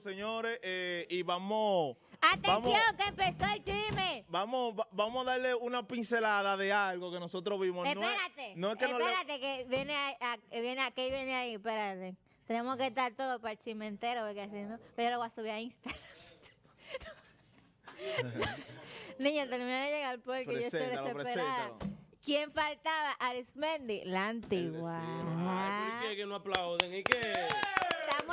señores, eh, y vamos... Atención, que empezó el chisme. Vamos, vamos a darle una pincelada de algo que nosotros vimos. Espérate, no es, no que espérate, que viene, a, que viene aquí, viene ahí, espérate. Tenemos que estar todo para el chisme entero, porque no, yo lo voy a subir a Instagram. Niña, termina de llegar porque yo estoy desesperada. ¿Quién faltaba? Arismendi, la antigua. Ay, que no aplauden? ¿Y qué? ¡Eh!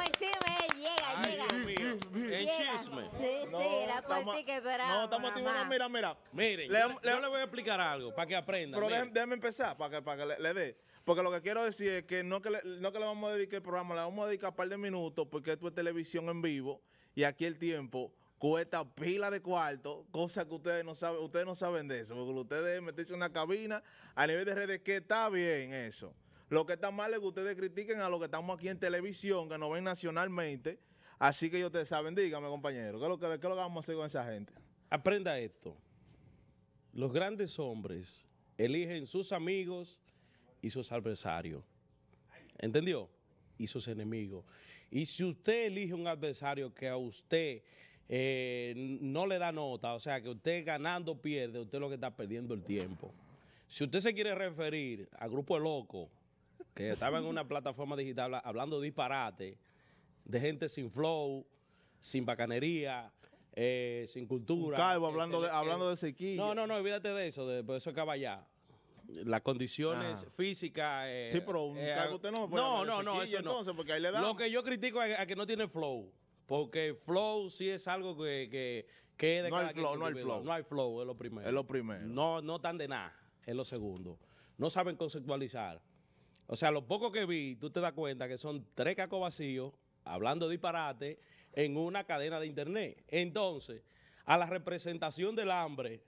chisme, llega, llega. Sí, sí, No, estamos mira, mira. Miren, Le- yo, le- voy a explicar algo para que aprenda. Pero déjeme, empezar para que, le, dé. Porque lo que quiero decir es que no que, le, vamos a dedicar el programa, le vamos a dedicar un par de minutos porque esto es televisión en vivo y aquí el tiempo cuesta pila de cuarto, cosa que ustedes no saben, ustedes no saben de eso, porque ustedes meterse en una cabina a nivel de redes que está bien eso. Lo que está mal es que ustedes critiquen a los que estamos aquí en televisión, que nos ven nacionalmente. Así que yo te saben, dígame, compañero, ¿qué es lo que, lo vamos a hacer con esa gente? Aprenda esto. Los grandes hombres eligen sus amigos y sus adversarios. ¿Entendió? Y sus enemigos. Y si usted elige un adversario que a usted eh, no le da nota, o sea, que usted ganando pierde, usted lo que está perdiendo el tiempo. Si usted se quiere referir a grupo de locos, que estaba en una plataforma digital hablando disparate, de gente sin flow, sin bacanería, eh, sin cultura. hablando, de, hablando eh, de sequía. No, no, no, olvídate de eso, de, por pues eso acaba ya. Las condiciones ah. físicas. Eh, sí, pero un usted no puede No, no, no, entonces, no. Porque ahí le da... Lo que yo critico es que no tiene flow. Porque flow sí es algo que, que, que no hay flow, no hay flow. No hay flow, es lo primero. Es lo primero. No, no tan de nada, es lo segundo. No saben conceptualizar. O sea, lo poco que vi, tú te das cuenta que son tres cacos vacíos hablando disparate en una cadena de internet. Entonces, a la representación del hambre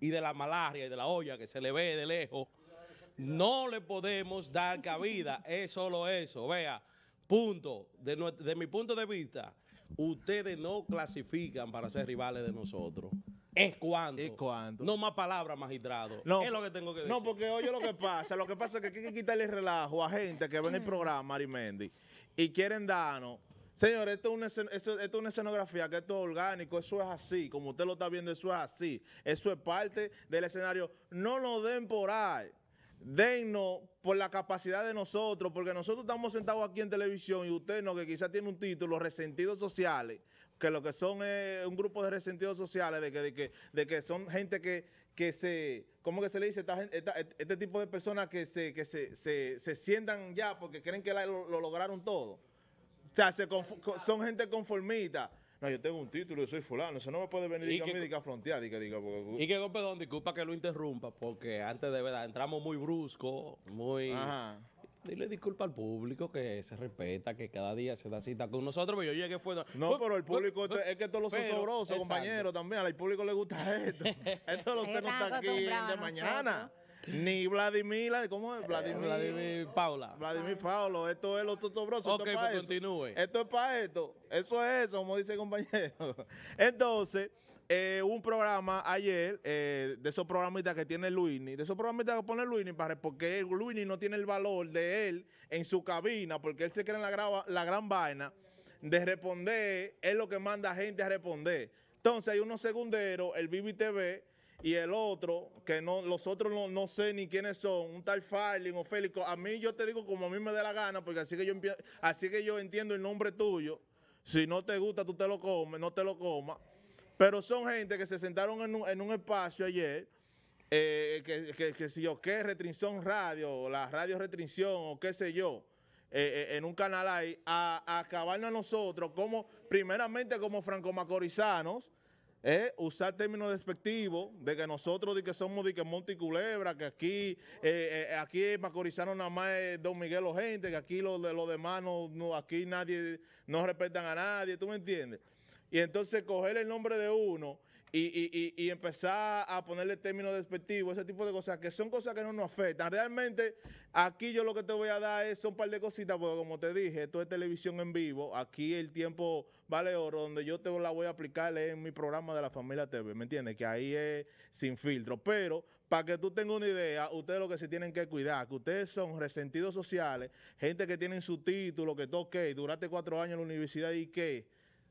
y de la malaria y de la olla que se le ve de lejos, no le podemos dar cabida. es solo eso. Vea, punto. de mi punto de vista, ustedes no clasifican para ser rivales de nosotros. Es cuándo. Es No más palabras, magistrado. No, es lo que tengo que decir. No, porque oye lo que pasa. lo que pasa es que hay que quitarle relajo a gente que ven el programa, Arimendi, y quieren darnos. Señores, esto es, una, escenografía, que esto es orgánico, eso es así, como usted lo está viendo, eso es así. Eso es parte del escenario. No lo den por ahí. Dennos por la capacidad de nosotros, porque nosotros estamos sentados aquí en televisión y usted no, que quizás tiene un título, resentidos sociales, que lo que son es eh, un grupo de resentidos sociales, de que, de que, son gente que, se, ¿cómo que se le dice? Este, este tipo de personas que se, que se, se, sientan ya porque creen que lo, lograron todo. O sea, son gente conformista no, yo tengo un título, y soy fulano, eso no me puede venir y que, a mí, diga, frontear, diga, Y que, perdón, disculpa que lo interrumpa, porque antes de verdad entramos muy brusco, muy... Ajá. Dile disculpa al público que se respeta, que cada día se da cita con nosotros, pero yo llegué fuera. No, pero el público, es que esto lo sosobroso, compañero, también. Al público le gusta esto. esto lo usted no está aquí de mañana. Ni Vladimir, ¿cómo es? Eh, Vladimir, Vladimir Paula. Vladimir Paolo. esto es lo sosobroso. Ok, esto es pues continúe. Esto es para esto. Eso es eso, como dice el compañero. Entonces, eh, un programa ayer eh, de esos programitas que tiene Luini, de esos programitas que pone Luini, para, porque Luini no tiene el valor de él en su cabina, porque él se cree en la, gran vaina de responder, es lo que manda gente a responder. Entonces hay unos segunderos, el TV y el otro, que no, los otros no, sé ni quiénes son, un tal Farling o Félix. A mí yo te digo como a mí me dé la gana, porque así que yo, así que yo entiendo el nombre tuyo. Si no te gusta, tú te lo comes, no te lo comas. Pero son gente que se sentaron en un, espacio ayer, eh, que, que, que, si yo, qué restricción radio, la radio Retrinción, o qué sé yo, eh, eh, en un canal ahí, a, acabarnos a nosotros como, primeramente como franco-macorizanos, usar términos despectivos de que nosotros que somos de que Monte Culebra, que aquí eh, aquí Macorizano nada más es Don Miguel o gente, que aquí los, los demás no, no, aquí nadie, no respetan a nadie, ¿tú me entiendes? Y entonces coger el nombre de uno y, empezar a ponerle términos despectivos, ese tipo de cosas, que son cosas que no nos afectan. Realmente, aquí yo lo que te voy a dar es un par de cositas, porque como te dije, esto es televisión en vivo, aquí el tiempo vale oro, donde yo te la voy a aplicar en mi programa de la familia TV, ¿me entiendes? Que ahí es sin filtro. Pero para que tú tengas una idea, ustedes lo que se tienen que cuidar, que ustedes son resentidos sociales, gente que tienen su título, que toque, durante duraste cuatro años en la universidad y que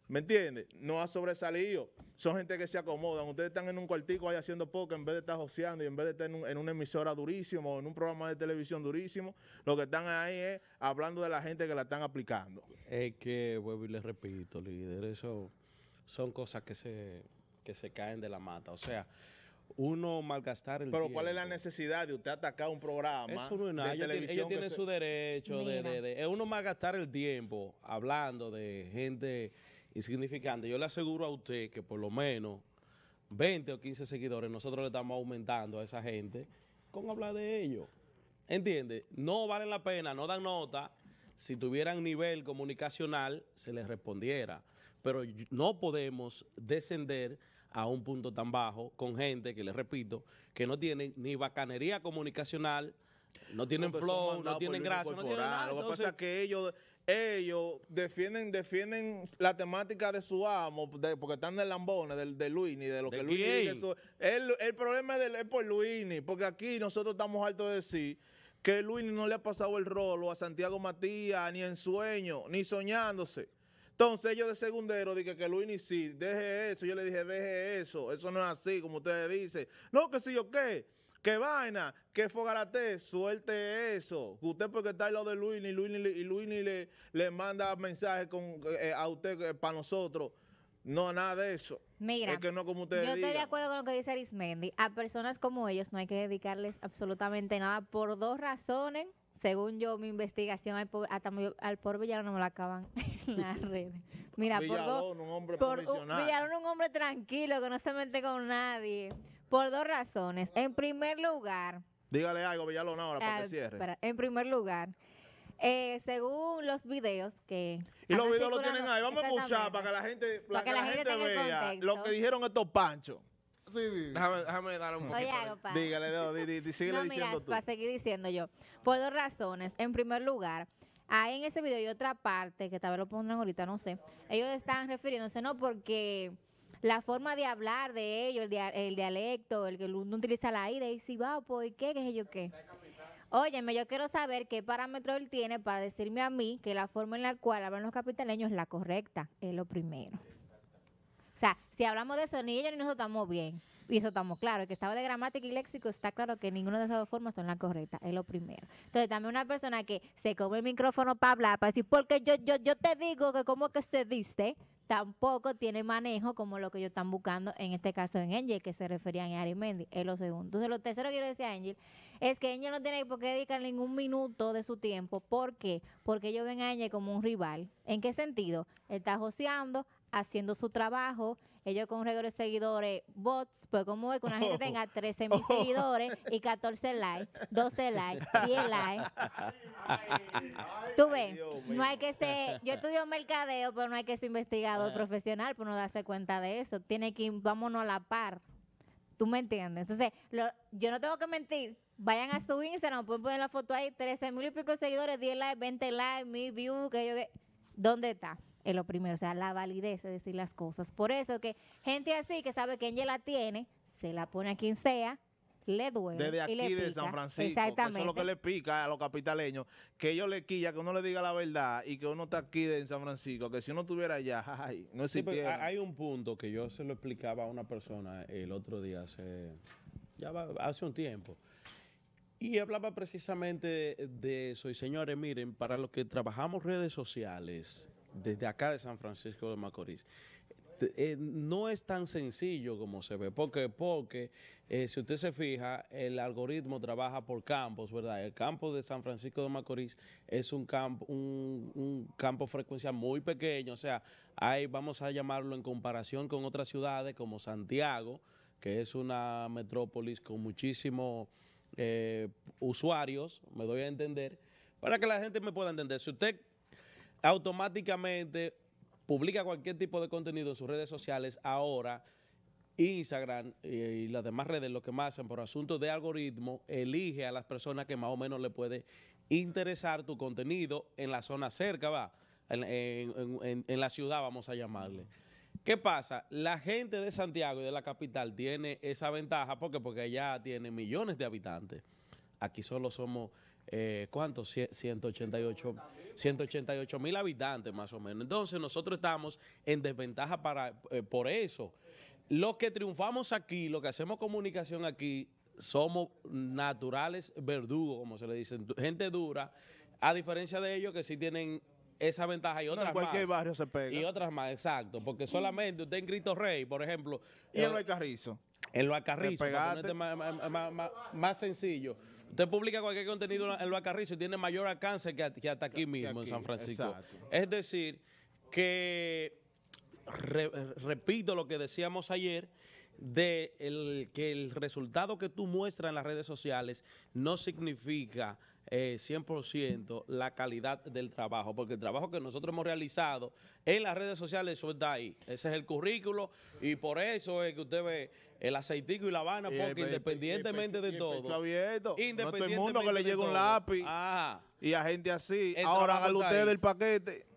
¿Me entiendes? No ha sobresalido. Son gente que se acomodan. Ustedes están en un cuartico ahí haciendo poco, en vez de estar joseando y en vez de estar en, una emisora durísimo o en un programa de televisión durísimo. Lo que están ahí es hablando de la gente que la están aplicando. Es que, vuelvo y les repito, líder, eso son cosas que se, se caen de la mata. O sea, uno malgastar el Pero ¿cuál es la necesidad de usted atacar un programa Eso es nada. de televisión? su derecho de, de, de, uno malgastar el tiempo hablando de gente insignificante. Yo le aseguro a usted que por lo menos 20 o 15 seguidores nosotros le estamos aumentando a esa gente con hablar de ellos. ¿Entiende? No valen la pena, no dan nota. Si tuvieran nivel comunicacional, se les respondiera. Pero no podemos descender a un punto tan bajo con gente que, les repito, que no tienen ni bacanería comunicacional, no tienen flow, no tienen gracia, no tienen nada. Lo que pasa es que ellos ellos defienden defienden la temática de su amo, porque están del lambone, del, de Luini, de lo que Luini El, problema es, por Luini, porque aquí nosotros estamos hartos de decir que Luini no le ha pasado el rolo a Santiago Matías, ni en sueño, ni soñándose. Entonces yo de segundero dije que Luini sí, deje eso. Yo le dije, deje eso, eso no es así, como ustedes dicen. No, que sí, yo qué. ¿Qué vaina? ¿Qué fogarate? Suelte eso. Usted porque está al lado de Luis y Luis, y le, le manda mensajes con, eh, a usted eh, para nosotros. No, nada de eso. Mira, yo estoy de acuerdo con lo que dice Arismendi. A personas como ellos no hay que dedicarles absolutamente nada por dos razones. Según yo, mi investigación hasta al por Villarón no me la acaban en las redes. Mira, por dos, un hombre un hombre tranquilo que no se mete con nadie. Por dos razones. En primer lugar. Dígale algo, Villalona, ahora, para que ah, cierre. en primer lugar. Eh, según los videos que. Y los videos lo tienen ahí. Vamos a escuchar para que la gente, para que la, gente, vea lo que dijeron estos panchos. Sí, déjame, déjame dar un poquito. Dígale, no, di, di, di, no, mira, tú. Para seguir diciendo yo. Por dos razones. En primer lugar, ahí en ese video hay otra parte, que tal vez lo pondrán ahorita, no sé. Ellos están refiriéndose, no, porque la forma de hablar de ellos, el, dialecto, el que uno utiliza la I, de ahí si va, pues, qué? ¿Qué sé yo qué? Óyeme, yo quiero saber qué parámetro él tiene para decirme a mí que la forma en la cual hablan los capitaleños es la correcta, es lo primero. O sea, si hablamos de eso, ni ellos ni nosotros estamos bien. Y eso estamos claro. El que estaba de gramática y léxico está claro que ninguna de esas dos formas son las correctas. Es lo primero. Entonces, también una persona que se come el micrófono para hablar, para decir, porque yo, yo, yo te digo que cómo que se dice, tampoco tiene manejo como lo que ellos están buscando en este caso en Angel, que se referían a Mendy, es lo segundo. Entonces, lo tercero que quiero decir a Angel es que Angel no tiene por qué dedicar ningún minuto de su tiempo. ¿Por qué? Porque ellos ven a Angel como un rival. ¿En qué sentido? está joseando, haciendo su trabajo, ellos con un de seguidores bots, pues como es que una gente oh. tenga 13 mil seguidores y 14 likes, 12 likes, 10 likes. Tú ves, no hay que ser, yo estudio mercadeo, pero no hay que ser investigador ah. profesional por no darse cuenta de eso. Tiene que ir, vámonos a la par. ¿Tú me entiendes? Entonces, yo no tengo que mentir. Vayan a su Instagram, pueden poner la foto ahí, 13 mil y pico seguidores, 10 likes, 20 likes, mil views, que yo que... ¿Dónde está? ...que lo primero, o sea, la validez de decir las cosas. Por eso que gente así que sabe que ya la tiene, se la pone a quien sea, le duele. Desde aquí de San Francisco. Exactamente. Eso es lo que le pica a los capitaleños. Que ellos le quilla, que uno le diga la verdad y que uno está aquí de San Francisco. Que si uno estuviera allá, no existiera. hay un punto que yo se lo explicaba a una persona el otro día, hace, ya hace un tiempo. Y hablaba precisamente de eso. Y señores, miren, para los que trabajamos redes sociales, desde acá de San Francisco de Macorís. Eh, eh, no es tan sencillo como se ve, porque, porque eh, si usted se fija, el algoritmo trabaja por campos, ¿verdad? El campo de San Francisco de Macorís es un campo, un, campo frecuencia muy pequeño, o sea, ahí vamos a llamarlo en comparación con otras ciudades como Santiago, que es una metrópolis con muchísimos usuarios, me doy a entender, para que la gente me pueda entender. Si usted automáticamente publica cualquier tipo de contenido en sus redes sociales ahora, Instagram y, las demás redes lo que más hacen por asuntos de algoritmo, elige a las personas que más o menos le puede interesar tu contenido en la zona cerca, va, en, la ciudad vamos a llamarle. ¿Qué pasa? La gente de Santiago y de la capital tiene esa ventaja porque porque allá tiene millones de habitantes. Aquí solo somos eh, ¿cuántos? 188 188 mil habitantes más o menos. Entonces nosotros estamos en desventaja para, eh, por eso. Los que triunfamos aquí, los que hacemos comunicación aquí, somos naturales verdugos, como se le dice, gente dura, a diferencia de ellos que sí tienen esa ventaja y otras cualquier más. barrio Y otras más, exacto, porque solamente usted en Cristo Rey, por ejemplo. Y en eh, Carrizo. En lo carrizo más, más, sencillo. Usted publica cualquier contenido en el bacarrizo y tiene mayor alcance que, hasta aquí mismo, en San Francisco. Es decir, que repito lo que decíamos ayer, de que el resultado que tú muestras en las redes sociales no significa 100% eh, la calidad del trabajo, porque el trabajo que nosotros hemos realizado en las redes sociales, eso está ahí. Ese es el currículo y por eso es que usted ve el aceitico y la habana, porque independientemente de todo. Abierto. todo el mundo que le llegue un lápiz. Y a gente así. Ahora hágalo usted el paquete.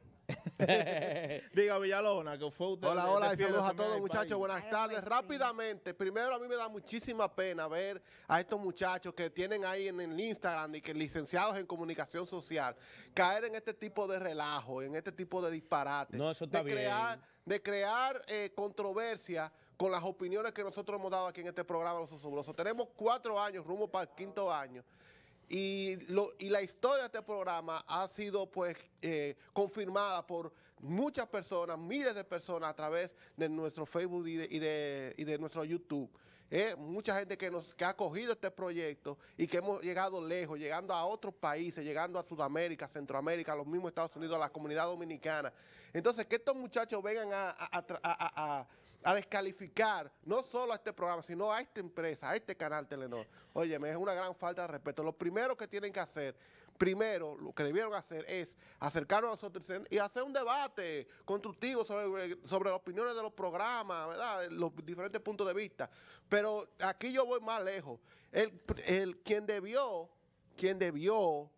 Diga Villalona, que fue usted. Hola, hola, saludos a todos, muchachos. Buenas tardes. Rápidamente, primero a mí me da muchísima pena ver a estos muchachos que tienen ahí en el Instagram y que licenciados en comunicación social caer en este tipo de relajo, en este tipo de disparate. No, eso de crear, De crear eh, controversia con las opiniones que nosotros hemos dado aquí en este programa, Los Osobrosos. Tenemos cuatro años, rumbo para el quinto año. Y, lo, y la historia de este programa ha sido pues eh, confirmada por muchas personas, miles de personas a través de nuestro Facebook y de, nuestro YouTube. Eh, mucha gente que, nos, que ha cogido este proyecto y que hemos llegado lejos, llegando a otros países, llegando a Sudamérica, Centroamérica, los mismos Estados Unidos, a la comunidad dominicana. Entonces, que estos muchachos vengan a a descalificar no solo a este programa, sino a esta empresa, a este canal Telenor. me es una gran falta de respeto. Lo primero que tienen que hacer, primero, lo que debieron hacer es acercarnos a nosotros y hacer un debate constructivo sobre, las opiniones de los programas, ¿verdad? Los diferentes puntos de vista. Pero aquí yo voy más lejos. El, quien debió, quien debió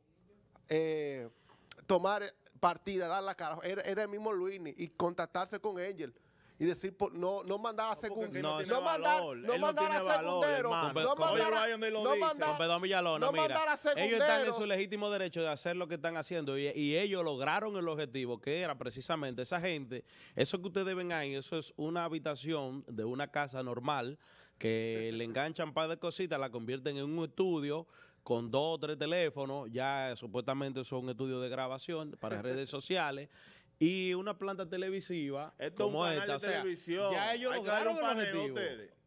eh, tomar partida, dar la cara, era, era el mismo Luini y contactarse con Angel y decir, no, no mandar a secundero No, no, no, mandar, no, mandar a secundero No mandar a no mandar, no Ellos están en su legítimo derecho de hacer lo que están haciendo y, y, ellos lograron el objetivo, que era precisamente esa gente, eso que ustedes ven ahí, eso es una habitación de una casa normal que le enganchan un par de cositas, la convierten en un estudio con dos o tres teléfonos, ya supuestamente son estudios estudio de grabación para redes sociales, y una planta televisiva. Esto como un canal de televisión. ya ellos lograron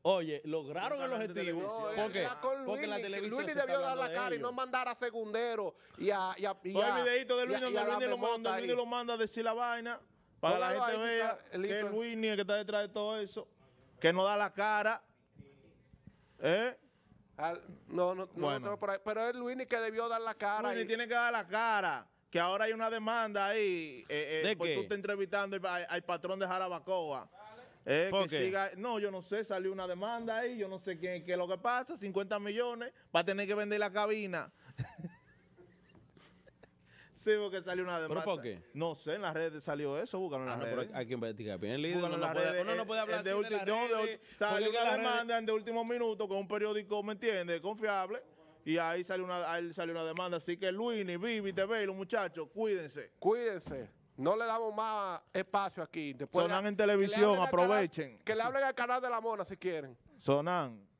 Oye, lograron el objetivo. No, porque, la con porque la televisión. Luis debió dar la cara y no mandar a Segundero y a. Y y el pues videito de Luis, donde lo manda, Luis lo manda a decir la vaina. Para que la gente vea que es Luis el que está detrás de todo eso. Que no da la cara. ¿Eh? no, no, bueno. no, pero, pero es Luis ni que debió dar la cara. Luis y, tiene que dar la cara ahora hay una demanda ahí, eh, eh porque tú estás entrevistando al, patrón de Jarabacoa. Eh, no, yo no sé, salió una demanda ahí, yo no sé qué, es lo que pasa, 50 millones, va a tener que vender la cabina. Sí, porque salió una demanda. por qué? No sé, en las redes salió eso, búscalo en las ah, redes. hay que investigar bien el líder. no no puede hablar Salió una demanda de último minuto con un periódico, ¿me entiendes? Confiable y ahí sale una, ahí sale una demanda. Así que Luini, Vivi, te y los muchachos, cuídense. Cuídense. No le damos más espacio aquí. Sonan en televisión, aprovechen. que le hablen al canal de la mona si quieren. Sonan.